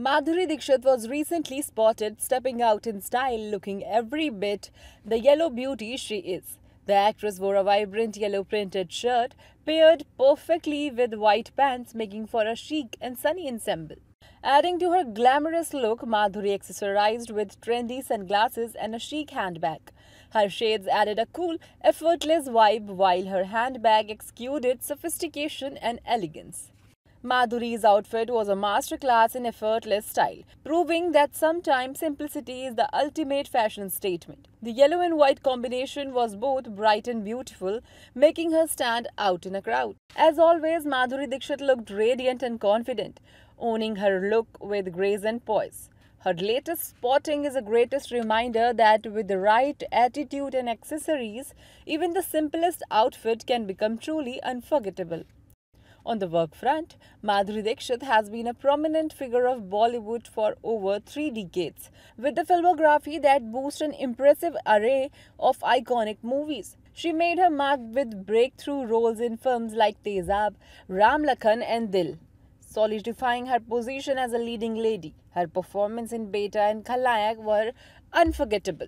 Madhuri Dixit was recently spotted stepping out in style, looking every bit the yellow beauty she is. The actress wore a vibrant yellow printed shirt, paired perfectly with white pants, making for a chic and sunny ensemble. Adding to her glamorous look, Madhuri accessorized with trendy sunglasses and a chic handbag. Her shades added a cool, effortless vibe while her handbag exuded sophistication and elegance. Madhuri's outfit was a masterclass in effortless style, proving that sometimes simplicity is the ultimate fashion statement. The yellow and white combination was both bright and beautiful, making her stand out in a crowd. As always, Madhuri Dixit looked radiant and confident, owning her look with grace and poise. Her latest spotting is a greatest reminder that with the right attitude and accessories, even the simplest outfit can become truly unforgettable. On the work front, Madhuri Dixit has been a prominent figure of Bollywood for over three decades, with a filmography that boasts an impressive array of iconic movies. She made her mark with breakthrough roles in films like Tezab, Ram Lakhan and Dil, solidifying her position as a leading lady. Her performance in Beta and Khalayak were unforgettable.